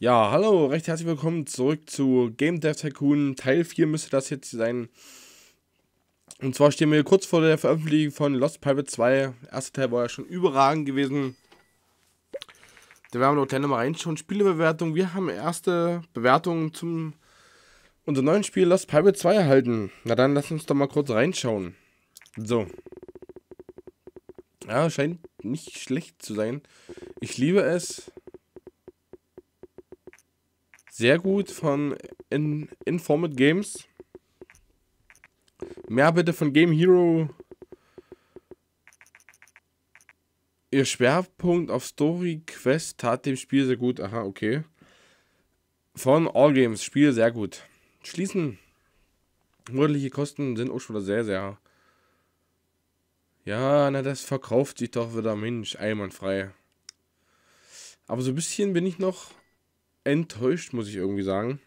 Ja, hallo, recht herzlich willkommen zurück zu Game Dev Tycoon. Teil 4 müsste das jetzt sein. Und zwar stehen wir kurz vor der Veröffentlichung von Lost Private 2. Der erste Teil war ja schon überragend gewesen. Da werden wir noch gleich nochmal reinschauen. Spielebewertung. Wir haben erste Bewertungen zum unserem neuen Spiel Lost Private 2 erhalten. Na dann lass uns doch mal kurz reinschauen. So. Ja, scheint nicht schlecht zu sein. Ich liebe es sehr gut von In Informed Games. Mehr bitte von Game Hero. Ihr Schwerpunkt auf Story Quest tat dem Spiel sehr gut. Aha, okay. Von All Games, Spiel sehr gut. Schließen. Monatliche Kosten sind auch schon wieder sehr, sehr. Ja, na, das verkauft sich doch wieder, Mensch, einwandfrei. Aber so ein bisschen bin ich noch enttäuscht, muss ich irgendwie sagen.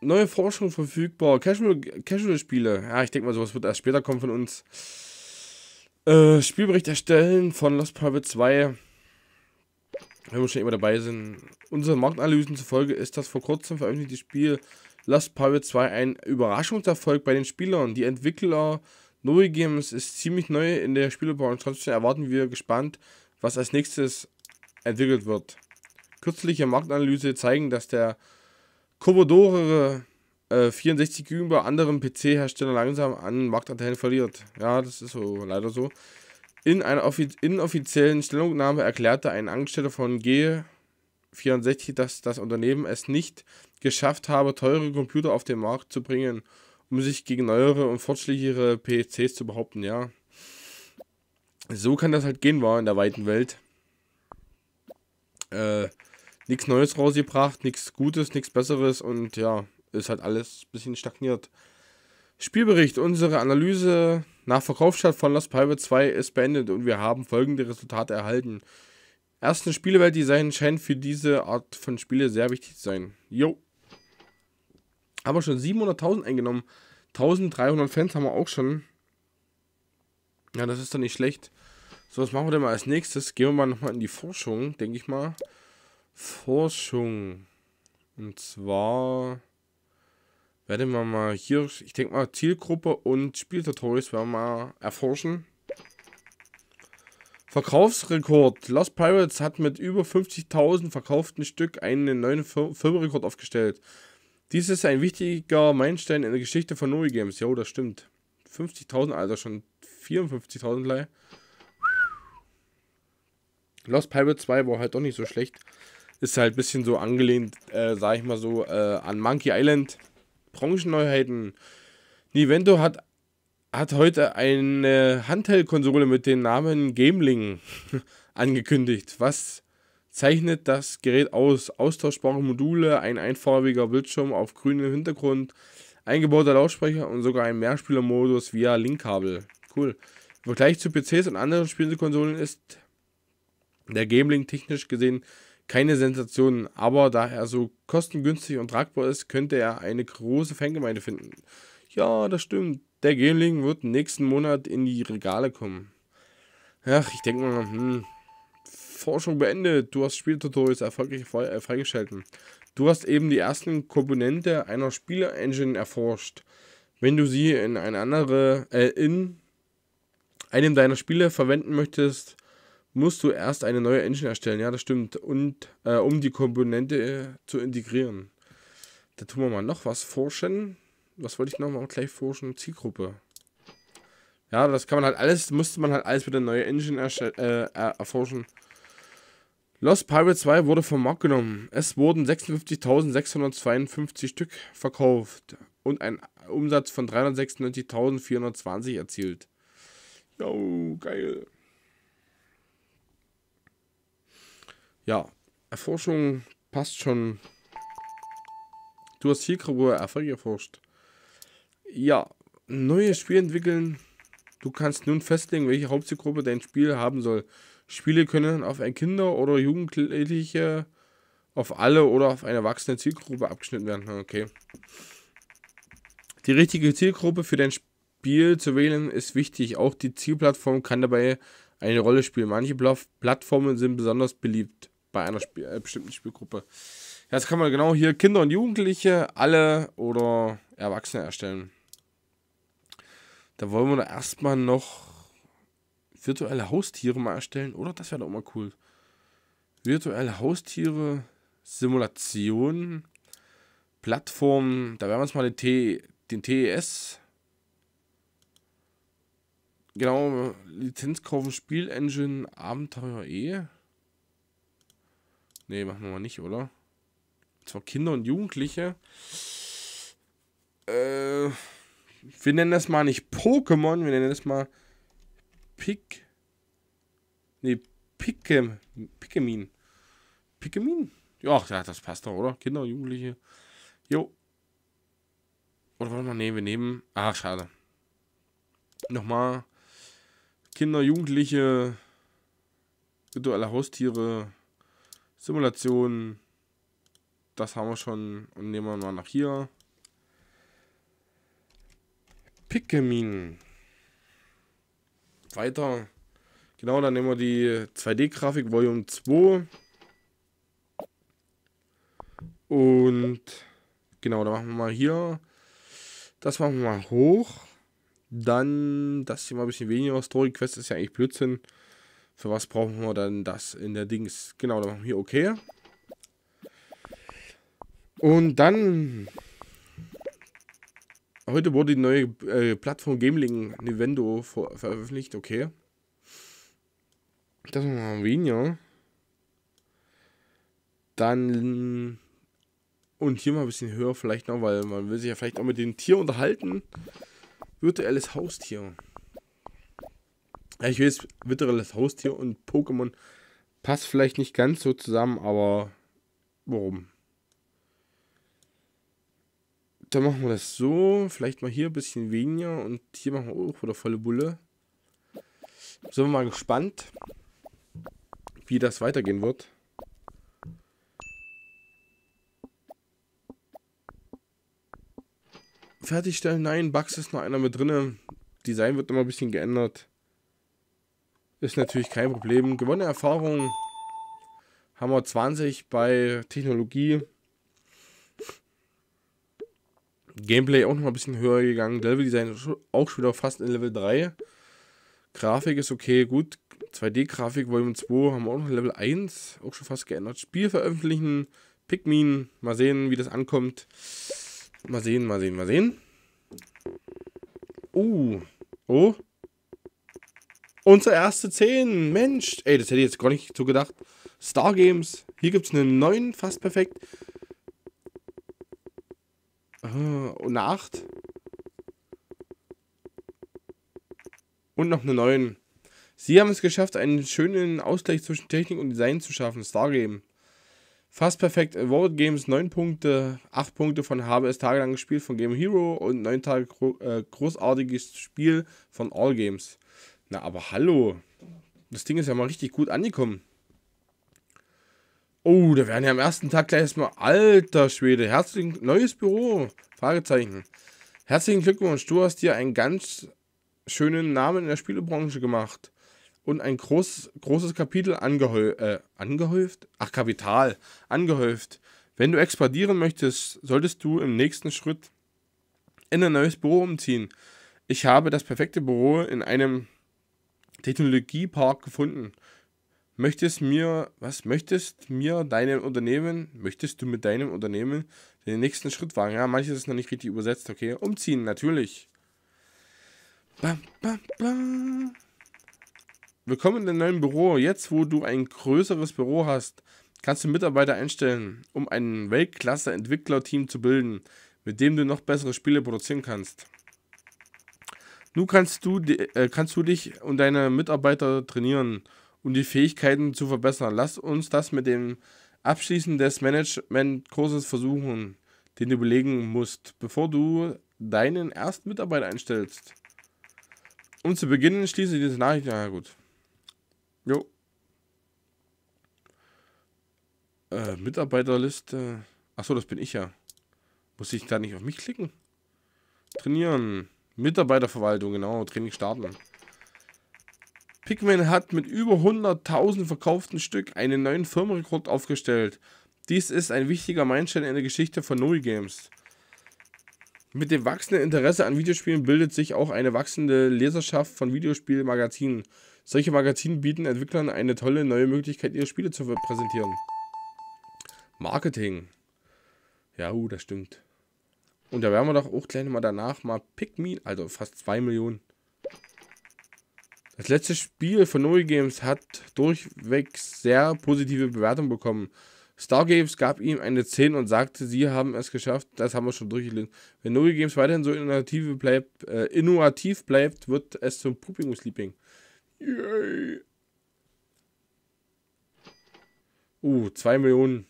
Neue Forschung verfügbar. Casual-Spiele. Casual ja, ich denke mal, sowas wird erst später kommen von uns. Äh, Spielbericht erstellen von Lost Private 2. Wenn wir schon immer dabei sind. Unseren Marktanalysen zufolge ist das vor kurzem veröffentlichte Spiel Lost Private 2 ein Überraschungserfolg bei den Spielern. Die Entwickler Noe Games ist ziemlich neu in der Spielebranche. Trotzdem erwarten wir gespannt, was als nächstes entwickelt wird. Kürzliche Marktanalyse zeigen, dass der Commodore äh, 64 gegenüber anderen PC-Herstellern langsam an Marktanteilen verliert. Ja, das ist so, leider so. In einer inoffiziellen Stellungnahme erklärte ein Angestellter von G64, dass das Unternehmen es nicht geschafft habe, teure Computer auf den Markt zu bringen, um sich gegen neuere und fortschrittlichere PCs zu behaupten, ja. So kann das halt gehen, war in der weiten Welt äh, nichts Neues rausgebracht, nichts Gutes, nichts Besseres und ja, ist halt alles ein bisschen stagniert. Spielbericht, unsere Analyse nach Verkaufsstart von Lost Pirate 2 ist beendet und wir haben folgende Resultate erhalten. Erstens, Spieleweltdesign scheint für diese Art von Spiele sehr wichtig zu sein. Jo. Haben wir schon 700.000 eingenommen. 1300 Fans haben wir auch schon. Ja, das ist doch nicht schlecht. So, was machen wir denn mal als nächstes? Gehen wir mal nochmal in die Forschung, denke ich mal. Forschung. Und zwar werden wir mal hier, ich denke mal, Zielgruppe und Spieltutorials werden wir mal erforschen. Verkaufsrekord. Lost Pirates hat mit über 50.000 verkauften Stück einen neuen Filmrekord aufgestellt. Dies ist ein wichtiger Meilenstein in der Geschichte von Nori Games. Jo, das stimmt. 50.000, also schon 54.000 gleich. Lost Pirates 2 war halt doch nicht so schlecht. Ist halt ein bisschen so angelehnt, äh, sag ich mal so, äh, an Monkey Island. Branchenneuheiten. Nintendo hat, hat heute eine Handheld-Konsole mit dem Namen Gameling angekündigt. Was zeichnet das Gerät aus? Austauschbare Module, ein einfarbiger Bildschirm auf grünem Hintergrund, eingebauter Lautsprecher und sogar ein Mehrspielermodus via Linkkabel. Cool. Im Vergleich zu PCs und anderen Spielekonsolen ist der Gambling technisch gesehen keine Sensation, aber da er so kostengünstig und tragbar ist, könnte er eine große Fangemeinde finden. Ja, das stimmt. Der Gambling wird nächsten Monat in die Regale kommen. Ach, ich denke mal, hm. Forschung beendet. Du hast Spieltutorials erfolgreich äh, freigeschalten. Du hast eben die ersten Komponente einer Spiele-Engine erforscht. Wenn du sie in eine andere, äh, in einem deiner Spiele verwenden möchtest, musst du erst eine neue Engine erstellen. Ja, das stimmt. Und äh, um die Komponente äh, zu integrieren. Da tun wir mal noch was forschen. Was wollte ich noch mal gleich forschen? Zielgruppe. Ja, das kann man halt alles, musste man halt alles mit der neuen Engine äh, erforschen. Lost Pirate 2 wurde vom Markt genommen. Es wurden 56.652 Stück verkauft und ein Umsatz von 396.420 erzielt. Jo, geil. Ja, Erforschung passt schon. Du hast Zielgruppe Erfolg erforscht. Ja, neues Spiel entwickeln. Du kannst nun festlegen, welche Hauptzielgruppe dein Spiel haben soll. Spiele können auf ein Kinder- oder Jugendliche, auf alle oder auf eine erwachsene Zielgruppe abgeschnitten werden. Okay. Die richtige Zielgruppe für dein Spiel zu wählen ist wichtig. Auch die Zielplattform kann dabei eine Rolle spielen. Manche Plattformen sind besonders beliebt bei einer Sp äh, bestimmten Spielgruppe. Jetzt kann man genau hier Kinder und Jugendliche, alle oder Erwachsene erstellen. Da wollen wir da erstmal noch virtuelle Haustiere mal erstellen, oder? Das wäre doch mal cool. Virtuelle Haustiere, Simulation, Plattformen. Da werden wir uns mal den, T den TES Genau, Lizenz kaufen, Spielengine, Abenteuer E. Nee, machen wir mal nicht, oder? Zwar Kinder und Jugendliche. Äh, wir nennen das mal nicht Pokémon, wir nennen das mal Pick. Nee, Pickem, Pickemin. Pickemin? Ja, das passt doch, oder? Kinder und Jugendliche. Jo. Oder wollen wir nehmen? Wir nehmen. Ach, schade. Nochmal. Kinder, Jugendliche, virtuelle Haustiere, Simulation, das haben wir schon. Und nehmen wir mal nach hier. Pikmin. Weiter. Genau, dann nehmen wir die 2D-Grafik Volume 2. Und genau, dann machen wir mal hier. Das machen wir mal hoch. Dann das hier mal ein bisschen weniger. Story Quest ist ja eigentlich Blödsinn. Für was brauchen wir dann das in der Dings? Genau, dann machen wir hier okay. Und dann... Heute wurde die neue äh, Plattform Gameling Nivendo ver veröffentlicht, okay. Das machen wir mal weniger. Dann... Und hier mal ein bisschen höher vielleicht noch, weil man will sich ja vielleicht auch mit dem Tier unterhalten. Virtuelles Haustier. Ich weiß, virtuelles Haustier und Pokémon passt vielleicht nicht ganz so zusammen, aber warum? Dann machen wir das so. Vielleicht mal hier ein bisschen weniger und hier machen wir auch wieder volle Bulle. Sind wir mal gespannt, wie das weitergehen wird. Fertigstellen, nein, Bugs ist noch einer mit drin. Design wird immer ein bisschen geändert ist natürlich kein Problem. Gewonnene Erfahrung haben wir 20 bei Technologie. Gameplay auch noch mal ein bisschen höher gegangen. Level Design auch schon wieder fast in Level 3. Grafik ist okay, gut. 2D-Grafik Volume 2 haben wir auch noch Level 1, auch schon fast geändert. Spiel veröffentlichen, Pikmin, mal sehen, wie das ankommt. Mal sehen, mal sehen, mal sehen. Oh, uh. oh, unser erste 10. Mensch. Ey, das hätte ich jetzt gar nicht so gedacht. Star Games. Hier gibt es eine 9, fast perfekt. Ah, und eine 8. Und noch eine 9. Sie haben es geschafft, einen schönen Ausgleich zwischen Technik und Design zu schaffen. Stargame. Fast perfekt. Award Games 9 Punkte, 8 Punkte von Habe es tagelang gespielt von Game Hero und 9 Tage äh, großartiges Spiel von All Games. Na, aber hallo. Das Ding ist ja mal richtig gut angekommen. Oh, da werden ja am ersten Tag gleich erstmal... Alter Schwede, herzlichen... Neues Büro? Fragezeichen. Herzlichen Glückwunsch, du hast dir einen ganz schönen Namen in der Spielebranche gemacht. Und ein groß, großes Kapitel angehäuft. Äh, angehäuft? Ach, Kapital. Angehäuft. Wenn du expandieren möchtest, solltest du im nächsten Schritt in ein neues Büro umziehen. Ich habe das perfekte Büro in einem Technologiepark gefunden. Möchtest mir, was möchtest mir deinem Unternehmen, möchtest du mit deinem Unternehmen den nächsten Schritt wagen? Ja, manches ist noch nicht richtig übersetzt, okay? Umziehen, natürlich. Bam, bam, bam. Willkommen in deinem neuen Büro. Jetzt, wo du ein größeres Büro hast, kannst du Mitarbeiter einstellen, um ein Weltklasse-Entwicklerteam zu bilden, mit dem du noch bessere Spiele produzieren kannst. Nun kannst du, äh, kannst du dich und deine Mitarbeiter trainieren, um die Fähigkeiten zu verbessern. Lass uns das mit dem Abschließen des Management-Kurses versuchen, den du belegen musst, bevor du deinen ersten Mitarbeiter einstellst. Um zu beginnen, schließe ich diese Nachricht. Ja, gut. Jo. Äh, Mitarbeiterliste. Achso, das bin ich ja. Muss ich da nicht auf mich klicken? Trainieren. Mitarbeiterverwaltung, genau. Training starten. Pikmin hat mit über 100.000 verkauften Stück einen neuen Firmenrekord aufgestellt. Dies ist ein wichtiger Meilenstein in der Geschichte von Null Games. Mit dem wachsenden Interesse an Videospielen bildet sich auch eine wachsende Leserschaft von Videospielmagazinen. Solche Magazine bieten Entwicklern eine tolle neue Möglichkeit, ihre Spiele zu präsentieren. Marketing. Ja, uh, das stimmt. Und da werden wir doch auch gleich nochmal danach mal Pikmin, also fast 2 Millionen. Das letzte Spiel von Nuri Games hat durchweg sehr positive Bewertungen bekommen. Stargames gab ihm eine 10 und sagte, sie haben es geschafft, das haben wir schon durchgelesen. Wenn Nuri Games weiterhin so innovativ bleibt, äh, innovativ bleibt wird es zum und Sleeping. Yay! Uh, 2 Millionen.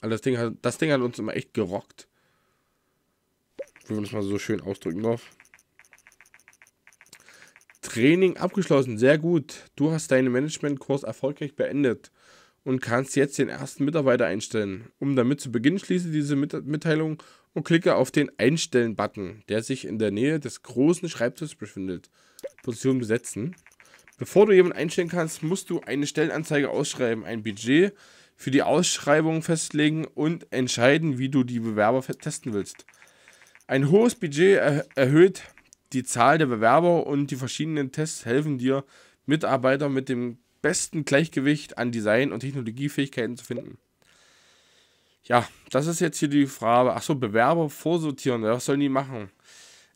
Also das Ding, hat, das Ding hat uns immer echt gerockt wenn man das mal so schön ausdrücken darf. Training abgeschlossen, sehr gut. Du hast deinen Managementkurs erfolgreich beendet und kannst jetzt den ersten Mitarbeiter einstellen. Um damit zu beginnen, schließe diese Mitteilung und klicke auf den Einstellen-Button, der sich in der Nähe des großen Schreibtisches befindet. Position besetzen. Bevor du jemanden einstellen kannst, musst du eine Stellenanzeige ausschreiben, ein Budget für die Ausschreibung festlegen und entscheiden, wie du die Bewerber testen willst. Ein hohes Budget er erhöht die Zahl der Bewerber und die verschiedenen Tests helfen dir, Mitarbeiter mit dem besten Gleichgewicht an Design und Technologiefähigkeiten zu finden. Ja, das ist jetzt hier die Frage. Achso, Bewerber vorsortieren, was sollen die machen?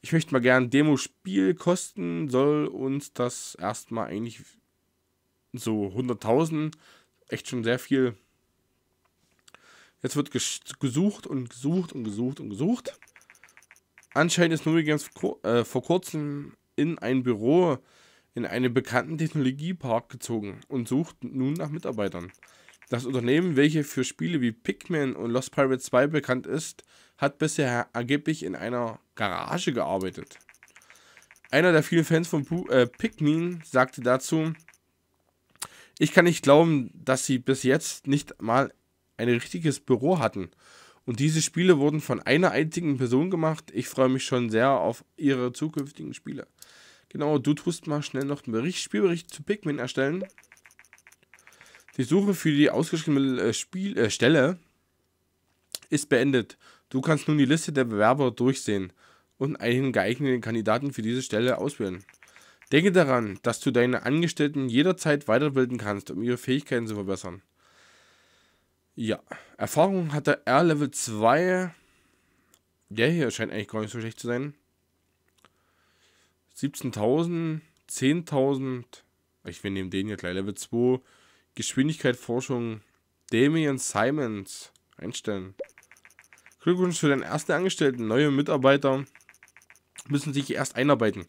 Ich möchte mal gern Spiel kosten, soll uns das erstmal eigentlich so 100.000, echt schon sehr viel. Jetzt wird gesucht und gesucht und gesucht und gesucht. Anscheinend ist Nuri Games äh, vor kurzem in ein Büro in einen bekannten Technologiepark gezogen und sucht nun nach Mitarbeitern. Das Unternehmen, welches für Spiele wie Pikmin und Lost Pirates 2 bekannt ist, hat bisher angeblich in einer Garage gearbeitet. Einer der vielen Fans von äh, Pikmin sagte dazu, ich kann nicht glauben, dass sie bis jetzt nicht mal ein richtiges Büro hatten und diese Spiele wurden von einer einzigen Person gemacht. Ich freue mich schon sehr auf ihre zukünftigen Spiele. Genau, du tust mal schnell noch einen Bericht, Spielbericht zu Pikmin erstellen. Die Suche für die ausgeschriebene äh, Spiel, äh, Stelle ist beendet. Du kannst nun die Liste der Bewerber durchsehen und einen geeigneten Kandidaten für diese Stelle auswählen. Denke daran, dass du deine Angestellten jederzeit weiterbilden kannst, um ihre Fähigkeiten zu verbessern. Ja, Erfahrung hatte er Level 2. Der hier scheint eigentlich gar nicht so schlecht zu sein. 17.000, 10.000. Ich will nehmen den hier gleich. Level 2. Geschwindigkeit, Forschung. Damien Simons. Einstellen. Glückwunsch für deinen ersten Angestellten. Neue Mitarbeiter müssen sich erst einarbeiten,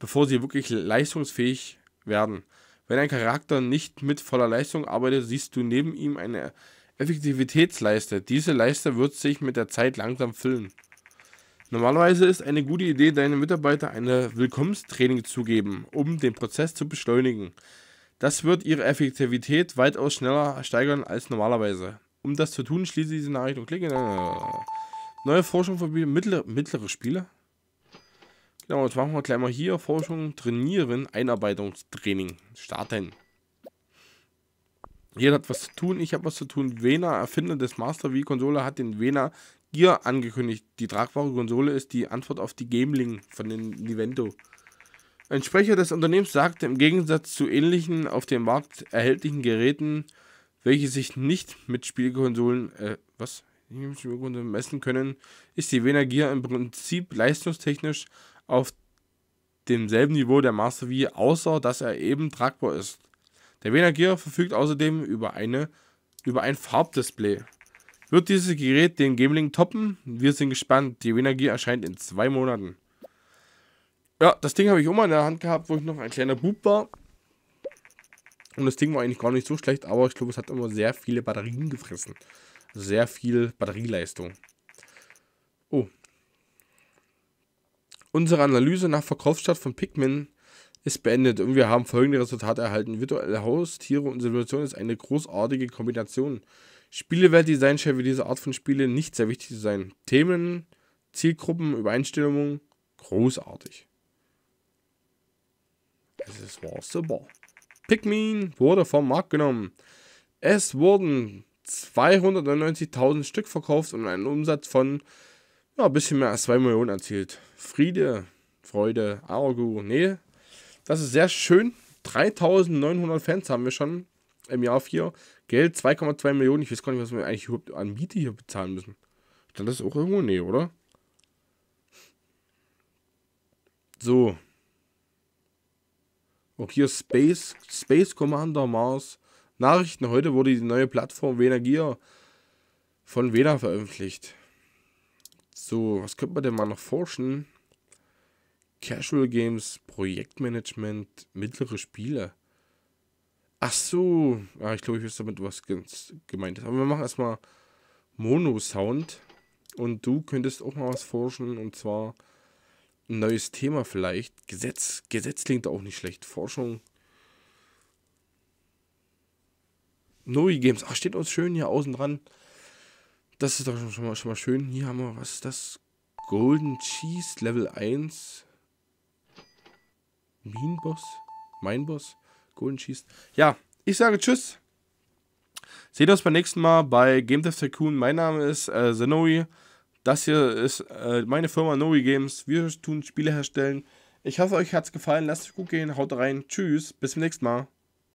bevor sie wirklich leistungsfähig werden. Wenn ein Charakter nicht mit voller Leistung arbeitet, siehst du neben ihm eine Effektivitätsleiste. Diese Leiste wird sich mit der Zeit langsam füllen. Normalerweise ist eine gute Idee, deinen Mitarbeiter ein Willkommenstraining zu geben, um den Prozess zu beschleunigen. Das wird ihre Effektivität weitaus schneller steigern als normalerweise. Um das zu tun, schließe diese Nachricht und klicke. Neue Forschung von mittlere, mittlere Spiele. Genau, jetzt machen wir gleich mal hier Forschung, Trainieren, Einarbeitungstraining. Starten. Jeder hat was zu tun, ich habe was zu tun. Vena, Erfinder des Master Wii-Konsole, hat den Vena Gear angekündigt. Die tragbare Konsole ist die Antwort auf die Gameling von den Nivento. Ein Sprecher des Unternehmens sagte, im Gegensatz zu ähnlichen auf dem Markt erhältlichen Geräten, welche sich nicht mit Spielkonsolen, äh, was? Mit Spielkonsolen messen können, ist die Vena Gear im Prinzip leistungstechnisch auf demselben Niveau der Master Wii, außer dass er eben tragbar ist. Der Wiener Gear verfügt außerdem über, eine, über ein Farbdisplay. Wird dieses Gerät den Gameling toppen? Wir sind gespannt. Die Wiener Gear erscheint in zwei Monaten. Ja, das Ding habe ich auch mal in der Hand gehabt, wo ich noch ein kleiner Bub war. Und das Ding war eigentlich gar nicht so schlecht, aber ich glaube, es hat immer sehr viele Batterien gefressen. Also sehr viel Batterieleistung. Oh. Unsere Analyse nach Verkaufsstart von Pikmin ist beendet und wir haben folgende Resultate erhalten. Virtuelle Haustiere und Simulation ist eine großartige Kombination. Spieleweltdesign scheint für diese Art von Spiele nicht sehr wichtig zu sein. Themen, Zielgruppen, Übereinstimmung, großartig. Das war super. Pikmin wurde vom Markt genommen. Es wurden 299.000 Stück verkauft und einen Umsatz von ja, ein bisschen mehr als 2 Millionen erzielt. Friede, Freude, Argo, nee, das ist sehr schön. 3900 Fans haben wir schon im Jahr 4. Geld 2,2 Millionen. Ich weiß gar nicht, was wir eigentlich überhaupt an Miete hier bezahlen müssen. Dann ist auch irgendwo nee, oder? So. Auch hier Space, Space Commander Mars. Nachrichten. Heute wurde die neue Plattform Gear von Vena veröffentlicht. So, was könnte man denn mal noch forschen? Casual Games, Projektmanagement, mittlere Spiele. Ach so, ah, ich glaube, ich weiß damit was ganz gemeint ist. Aber wir machen erstmal Mono-Sound. Und du könntest auch mal was forschen, und zwar ein neues Thema vielleicht. Gesetz, Gesetz klingt auch nicht schlecht. Forschung. Novi Games. Ach, steht uns schön hier außen dran. Das ist doch schon mal, schon mal schön. Hier haben wir, was ist das? Golden Cheese Level 1. Mein Boss? Mein Boss? Golden schießt. Ja, ich sage Tschüss. Seht uns beim nächsten Mal bei Game Dev Tycoon. Mein Name ist äh, Noe. Das hier ist äh, meine Firma Noe Games. Wir tun Spiele herstellen. Ich hoffe, euch hat es gefallen. Lasst es gut gehen. Haut rein. Tschüss. Bis zum nächsten Mal.